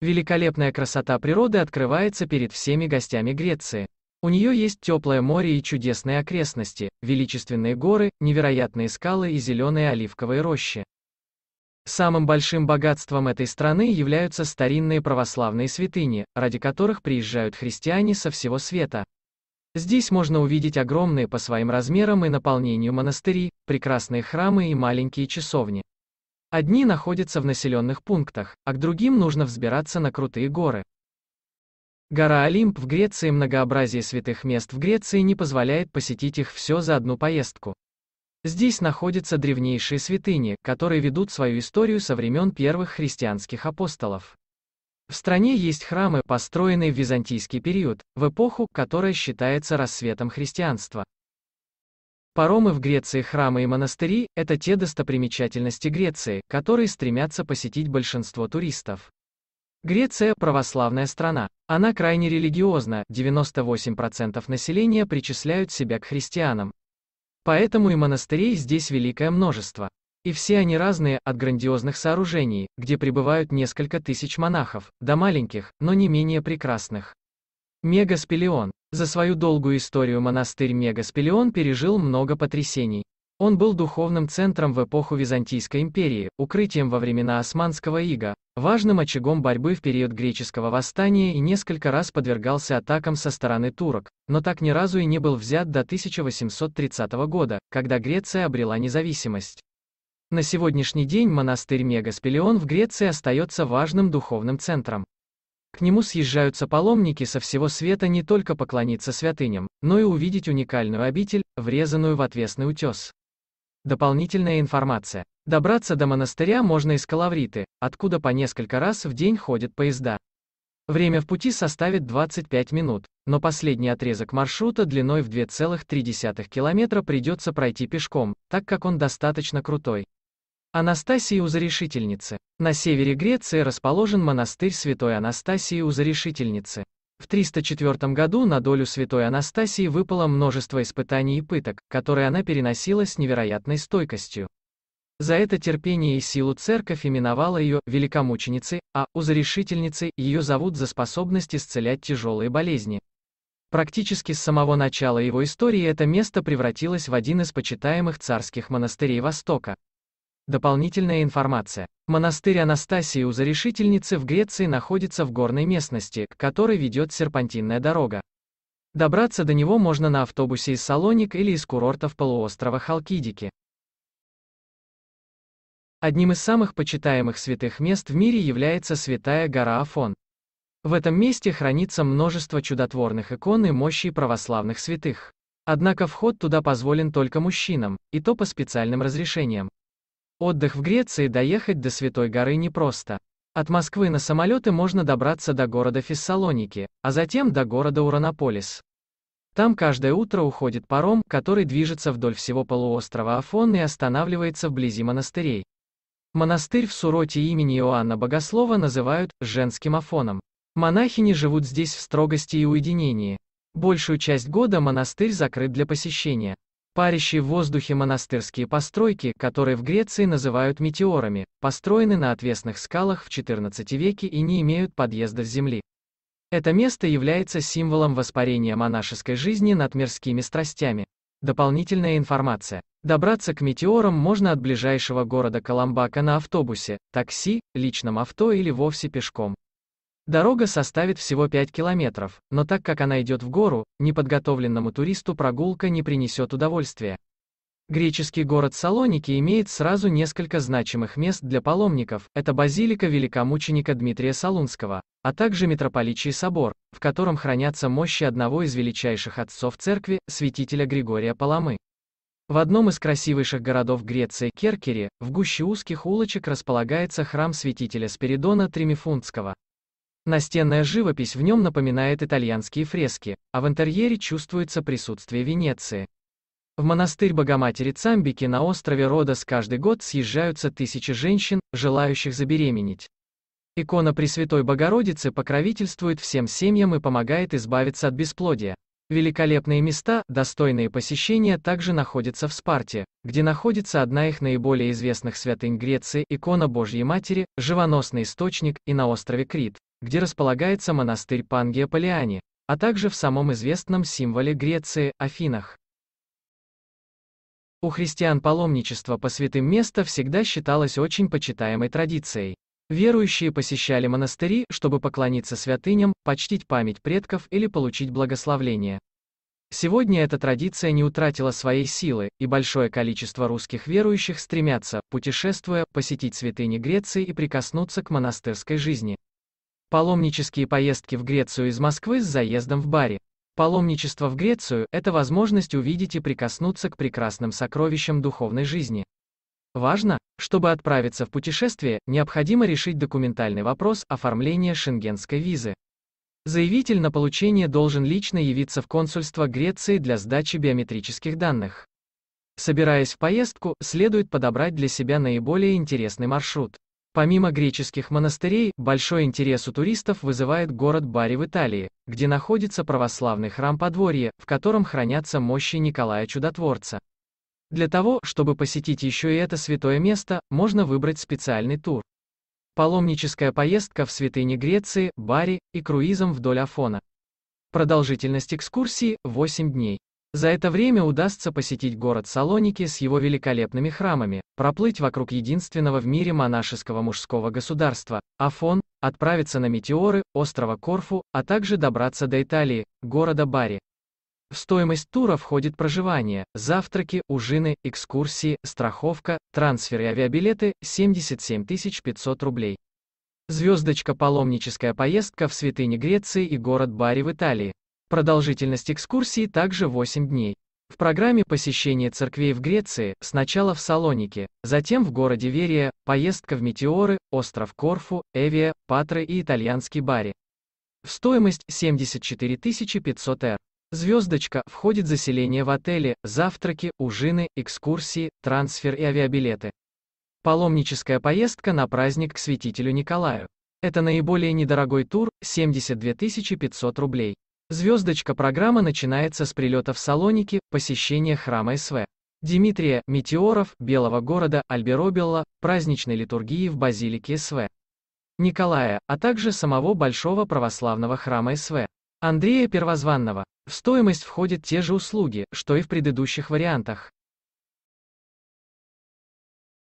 Великолепная красота природы открывается перед всеми гостями Греции. У нее есть теплое море и чудесные окрестности, величественные горы, невероятные скалы и зеленые оливковые рощи. Самым большим богатством этой страны являются старинные православные святыни, ради которых приезжают христиане со всего света. Здесь можно увидеть огромные по своим размерам и наполнению монастыри, прекрасные храмы и маленькие часовни. Одни находятся в населенных пунктах, а к другим нужно взбираться на крутые горы. Гора Олимп в Греции многообразие святых мест в Греции не позволяет посетить их все за одну поездку. Здесь находятся древнейшие святыни, которые ведут свою историю со времен первых христианских апостолов. В стране есть храмы, построенные в византийский период, в эпоху, которая считается рассветом христианства. Паромы в Греции, храмы и монастыри – это те достопримечательности Греции, которые стремятся посетить большинство туристов. Греция – православная страна. Она крайне религиозна, 98% населения причисляют себя к христианам. Поэтому и монастырей здесь великое множество. И все они разные, от грандиозных сооружений, где пребывают несколько тысяч монахов, до маленьких, но не менее прекрасных. Мегаспелеон за свою долгую историю монастырь Мегаспелион пережил много потрясений. Он был духовным центром в эпоху Византийской империи, укрытием во времена Османского ига, важным очагом борьбы в период греческого восстания и несколько раз подвергался атакам со стороны турок, но так ни разу и не был взят до 1830 года, когда Греция обрела независимость. На сегодняшний день монастырь Мегаспелион в Греции остается важным духовным центром. К нему съезжаются паломники со всего света не только поклониться святыням, но и увидеть уникальную обитель, врезанную в отвесный утес. Дополнительная информация. Добраться до монастыря можно из Калавриты, откуда по несколько раз в день ходят поезда. Время в пути составит 25 минут, но последний отрезок маршрута длиной в 2,3 километра придется пройти пешком, так как он достаточно крутой. Анастасии Узарешительницы. На севере Греции расположен монастырь Святой Анастасии Узарешительницы. В 304 году на долю святой Анастасии выпало множество испытаний и пыток, которые она переносила с невероятной стойкостью. За это терпение и силу церковь именовала ее «великомученицей», а «узарешительницей» ее зовут за способность исцелять тяжелые болезни. Практически с самого начала его истории это место превратилось в один из почитаемых царских монастырей Востока. Дополнительная информация. Монастырь Анастасии у Зарешительницы в Греции находится в горной местности, к которой ведет серпантинная дорога. Добраться до него можно на автобусе из Салоник или из курортов полуострова Халкидики. Одним из самых почитаемых святых мест в мире является святая гора Афон. В этом месте хранится множество чудотворных икон и мощей православных святых. Однако вход туда позволен только мужчинам, и то по специальным разрешениям. Отдых в Греции доехать до Святой горы непросто. От Москвы на самолеты можно добраться до города Фессалоники, а затем до города Уранополис. Там каждое утро уходит паром, который движется вдоль всего полуострова Афон и останавливается вблизи монастырей. Монастырь в Суроте имени Иоанна Богослова называют «женским Афоном». Монахини живут здесь в строгости и уединении. Большую часть года монастырь закрыт для посещения. Парящие в воздухе монастырские постройки, которые в Греции называют метеорами, построены на отвесных скалах в XIV веке и не имеют подъезда с земли. Это место является символом воспарения монашеской жизни над мирскими страстями. Дополнительная информация. Добраться к метеорам можно от ближайшего города Коломбака на автобусе, такси, личном авто или вовсе пешком. Дорога составит всего 5 километров, но так как она идет в гору, неподготовленному туристу прогулка не принесет удовольствия. Греческий город Салоники имеет сразу несколько значимых мест для паломников, это базилика великомученика Дмитрия Солунского, а также митрополичий собор, в котором хранятся мощи одного из величайших отцов церкви, святителя Григория Паламы. В одном из красивейших городов Греции Керкере, в гуще узких улочек располагается храм святителя Спиридона Тримифунтского. Настенная живопись в нем напоминает итальянские фрески, а в интерьере чувствуется присутствие Венеции. В монастырь Богоматери Цамбики на острове Родос каждый год съезжаются тысячи женщин, желающих забеременеть. Икона Пресвятой Богородицы покровительствует всем семьям и помогает избавиться от бесплодия. Великолепные места, достойные посещения также находятся в Спарте, где находится одна из наиболее известных святынь Греции, икона Божьей Матери, живоносный источник, и на острове Крит где располагается монастырь Пангия Палиани, а также в самом известном символе Греции – Афинах. У христиан паломничество по святым местам всегда считалось очень почитаемой традицией. Верующие посещали монастыри, чтобы поклониться святыням, почтить память предков или получить благословление. Сегодня эта традиция не утратила своей силы, и большое количество русских верующих стремятся, путешествуя, посетить святыни Греции и прикоснуться к монастырской жизни. Паломнические поездки в Грецию из Москвы с заездом в Бари. Паломничество в Грецию – это возможность увидеть и прикоснуться к прекрасным сокровищам духовной жизни. Важно, чтобы отправиться в путешествие, необходимо решить документальный вопрос оформления шенгенской визы. Заявитель на получение должен лично явиться в консульство Греции для сдачи биометрических данных. Собираясь в поездку, следует подобрать для себя наиболее интересный маршрут. Помимо греческих монастырей, большой интерес у туристов вызывает город Бари в Италии, где находится православный храм Подворье, в котором хранятся мощи Николая Чудотворца. Для того, чтобы посетить еще и это святое место, можно выбрать специальный тур. Паломническая поездка в святыне Греции, Бари и круизом вдоль Афона. Продолжительность экскурсии – 8 дней. За это время удастся посетить город Салоники с его великолепными храмами, проплыть вокруг единственного в мире монашеского мужского государства, Афон, отправиться на метеоры, острова Корфу, а также добраться до Италии, города Бари. В стоимость тура входит проживание, завтраки, ужины, экскурсии, страховка, трансфер и авиабилеты – 77 500 рублей. Звездочка «Паломническая поездка в святыне Греции и город Бари в Италии». Продолжительность экскурсии также 8 дней. В программе посещение церквей в Греции, сначала в Салонике, затем в городе Верия, поездка в Метеоры, остров Корфу, Эвия, Патры и итальянский Бари. В стоимость 74 500 р. Звездочка входит заселение в отеле, завтраки, ужины, экскурсии, трансфер и авиабилеты. Паломническая поездка на праздник к святителю Николаю. Это наиболее недорогой тур, 72 500 рублей. Звездочка программа начинается с прилета в Салоники, посещения храма СВ. Димитрия, Метеоров, Белого города, Альберобелла, праздничной литургии в базилике СВ. Николая, а также самого Большого православного храма СВ. Андрея Первозванного. В стоимость входят те же услуги, что и в предыдущих вариантах.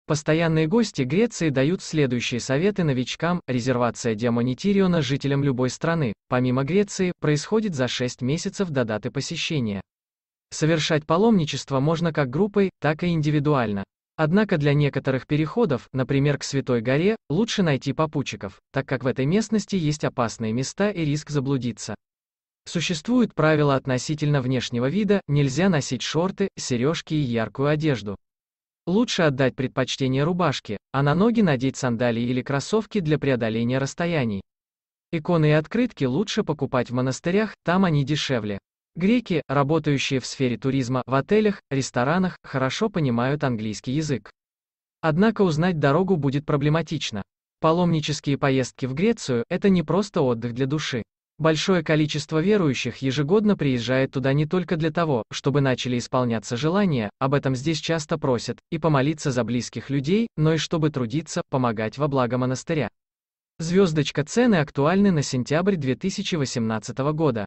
Постоянные гости Греции дают следующие советы новичкам. Резервация демонитириона жителям любой страны, помимо Греции, происходит за 6 месяцев до даты посещения. Совершать паломничество можно как группой, так и индивидуально. Однако для некоторых переходов, например к Святой горе, лучше найти попутчиков, так как в этой местности есть опасные места и риск заблудиться. Существуют правила относительно внешнего вида, нельзя носить шорты, сережки и яркую одежду. Лучше отдать предпочтение рубашке, а на ноги надеть сандалии или кроссовки для преодоления расстояний. Иконы и открытки лучше покупать в монастырях, там они дешевле. Греки, работающие в сфере туризма, в отелях, ресторанах, хорошо понимают английский язык. Однако узнать дорогу будет проблематично. Паломнические поездки в Грецию – это не просто отдых для души. Большое количество верующих ежегодно приезжает туда не только для того, чтобы начали исполняться желания, об этом здесь часто просят, и помолиться за близких людей, но и чтобы трудиться, помогать во благо монастыря. Звездочка цены актуальны на сентябрь 2018 года.